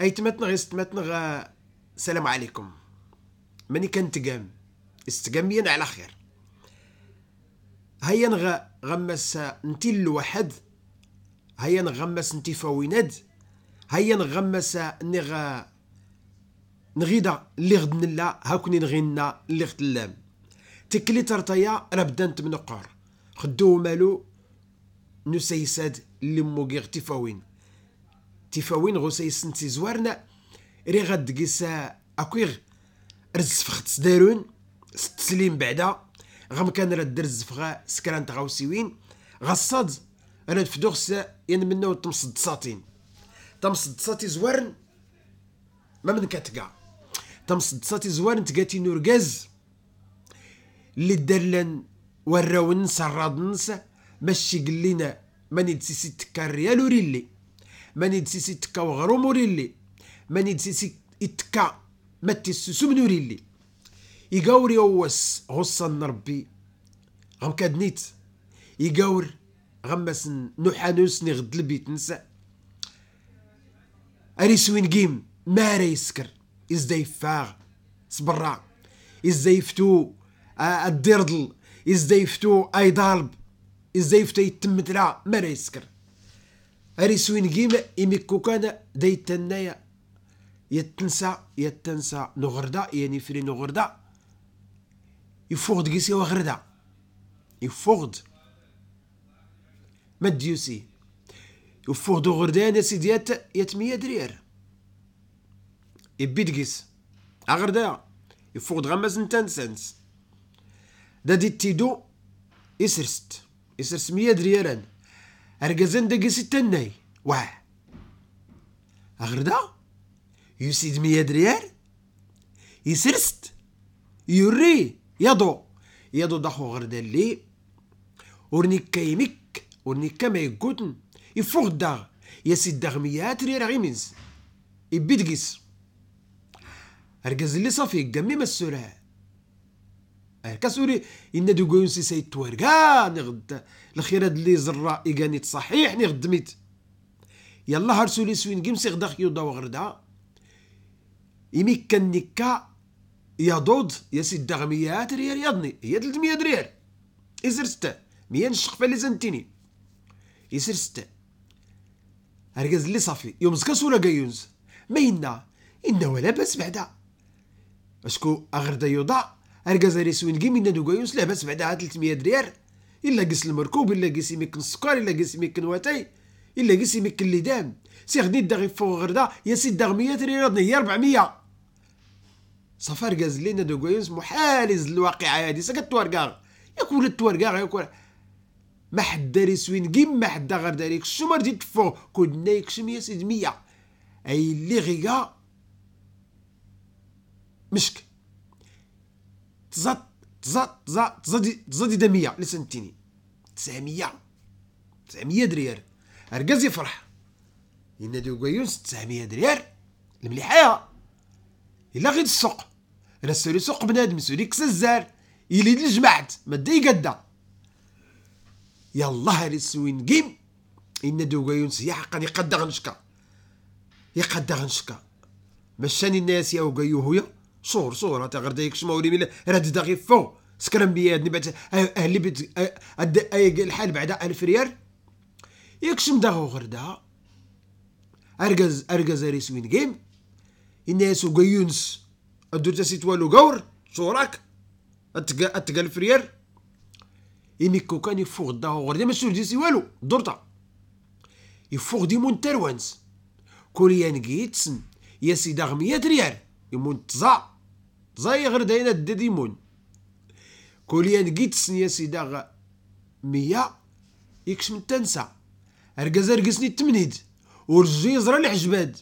ايتمتنغ غا السلام آه، عليكم ماني كنتقام استقاميا على خير هيا نغا غمس انتي الوحد هيا نغمس انتي فاويند هيا نغمس نغا نغيدا اللي غدن لا هاكني نغينا اللي غتلام اللام تكلي ترطيا راه بدانت من خدو مالو نسيساد اللي مو غتي فاوين تفاوين تيفاوين غسيسن زوارنا ري غدقيس اكويغ سدارون ست سليم بعدا غم كان راه دير الزفغة سكران تغاوسي وين غصاد انا نفدوغ سا منو تمصد ساتين تمصد ساتي زوارن ما من كاتكا تمصد ساتي زوارن تقاتي نورغاز اللي دارلن وراون سرادنس ماشي قلينا ماني تسيسي تكار ريال وريلي ماني دسيسي تكا وغروم وريلي ماني دسيسي اتكا ماتي السسوم نوريلي يقاور يوس غصة نربي غم كادنيت يقاور غمس نوحانوس نغد البيت نسى اريسوين قيم ما ريسكر ازاي فاغ صبرا ازاي فتو الدردل ازاي فتو اي ضارب ازاي فتو يتمتلا ما ريسكر اريسوين جيما إمي كوكانا داي تنايا يتنسى يتنسى نغردا يعني فري نغردا يفوغد قيسي وغردا يفوغد ما ديوسي يفوغد غردان يا سيدي يتمية درير يبيد قيس أغردا يفوغد غمز نتنسنس دا دي تيدو إسرست يسرس مية دريران ستة ستني واه أغردا يسيد مية دريار يسرست يوري يضو يضو ضحو غردا لي ورنيك كيمك ورنيك كما يقوتن يفوغ الداغ يسيد دغميات رير غيمينز يبيدقيس أرجز اللي صافي قمي مسورها إيه، كسوري إن دو كوين سي سيد توار كاع نغد الخيرات اللي زرا إيكانيت صحيح ني غدميت يلا هرسو لي سوين كيم سي غدا يودا وغردا إمي كان نيكا يضود يا سيد ميات ريال يضني هي 300 ريال إزر ستة ميان الشقفه لي زنتيني إزر ستة هركز اللي صافي يوم زكا ولا كايونز ما إنا إنا ولا باس بعدا اسكو أغردا يوضع اركازاري سوين كي من لا بس بعدها 300 دريال الا قس المركوب الا قس يمكن السكر الا قس يمكن واتاي الا قس يمكن اللي الليدام سي غدي داغي فوق غردا يا سي داغ 100 ريال هي 400 سفر غاز لينا دوكايوس محال يزد الواقعه هادي سكت كتواركاغ ياك ولا تواركاغ ياك ولا ما حد داري سوين كيم ما حد داغر داري كشم ردي تفو كنا يكشم يا سيد 100 اي اللي غيكا مشكل تزا تزا تزا تزا تزا دي دمية لسنتيني تسعمية 900 900 درير ركاز يفرح يناديو كويونس 900 دريال المليحه الا غير السوق انا سوري سوق بنادم سوري كسزار يلي جمعت ما دي قدا يلا هاري سوين قيم ان دوغا يونس يا حقا يقدا غنشكا يقدا غنشكا مشاني الناس يا وقايو هويا صور شهور حتى غير دايك ولي ملي راه دا غير فو سكرم بيا نبات آه، آه، اللي بيت آه، الحال بعدا 1000 ريال شم داغو غردا ارغز ارغز ريس وين جيم الناس وقيونس ادور تسيت والو غور صوراك اتقا اتقا الفرير يميكو كان داو داغو غردا ما سورجيسي والو دورتا يفوغ دي مون تروانس كوريان جيتسن يا داغ ميات ريال يمون تزا زايغر داينا الدديمون كوليان قيت سنيا سيدا غا ميا يكش من تنسى ارقز ارقزني التمنيد ورجي زرا الحجباد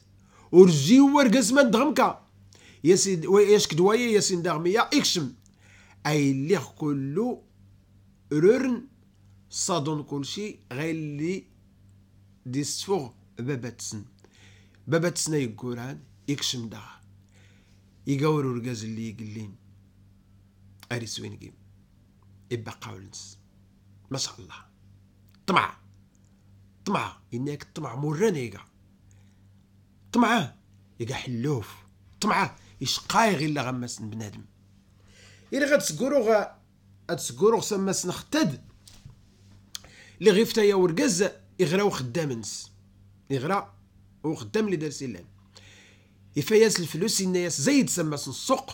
ورجي هو ارقز ما ندغمكا يا سيد واش كدوايا يا سيد ميا اكشم اي اللي كلو رورن صادون كلشي غير اللي ديسفوغ بابا تسن بابا تسنا يقولان يكشم دغ يقور ورقاز اللي يقلين أريس وين قيم إبا قاولنس ما شاء الله طمع طمع إنك طمع مران يقع طمع يقع حلوف طمع يشقاي غير لا غمسن بنادم إلا سقورو غا سقورو سماس نختد لي غيفتا يا ورقاز يغراو خدام نس وخدام لي دار سيلان يفياس الفلوس الناس زيد سماس السوق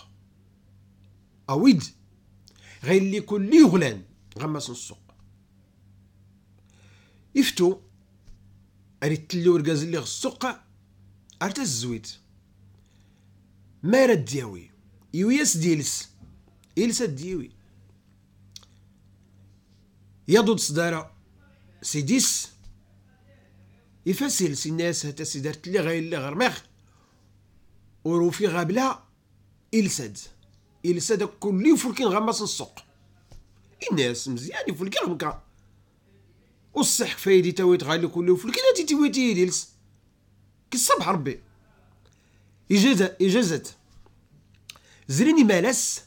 اويد غير اللي كل غلان غمس السوق يفتو اريد تلو رقاز اللي السوق ارتا الزويت ما رد دياوي يوياس ديلس إلسا ديوي يضد صدارة سيديس يفسل الناس هتا سيدارت اللي غير اللي غرماخ وروفي غابلا إلساد إلساد كل يفلكين غمص السوق الناس مزيان يفلكين غمكا والصح فايدي تاويت غالي كل يفلكين هاتي تيويتي يلس كالصبح ربي إجازة إجازة زريني مالس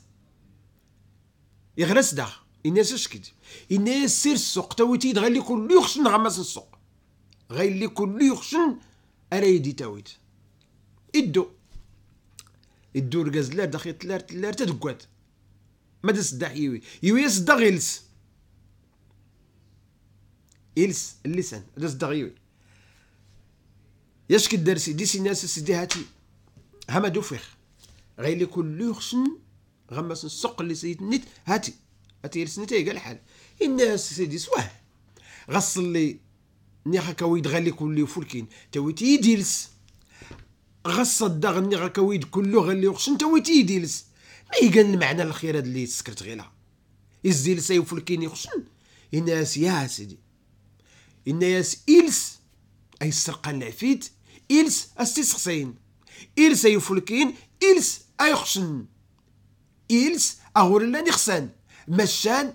يغرس دا الناس اشكد الناس سير السوق تاويتي غالي كل يخشن غمص السوق غالي كل يخشن أريدي تاويت ادو يدور كاز لا داخل تلار تلار تدكات ما تسدا يوي يوي يسدا غيلس إلس اللسان تسدا يوي ياش كدار سيدي سي ناس سيدي هاتي هما دوفيخ غيلي كل خشن غمس السوق اللي سيد نيت هاتي هاتي نيت هي الحال الناس سيدي سواه غصلي ني كويد غالي كل فولكين تا يلس غا كويد كلو غا اللي وخش انت ويتي ديلس ما يقال المعنى الخير هاد اللي سكرت غيرها الزيلس ايو فلكيني خشن الناس يا سيدي الناس إلس أي السرقة العفيت إلس أستسخسين إلس أي فلكين إلس أي خشن إلس أغور الله نخسان مشان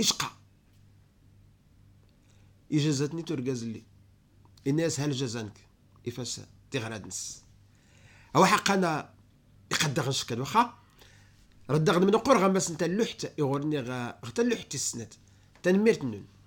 إشقى إجازتني ترقز لي الناس هل جزانك إفاس تغرادنس نس هو حقنا يقدر شكل واخا رد غن من قرغه ماس نتا اللحت يغورني غا غتا اللحت السنت تنميرت نون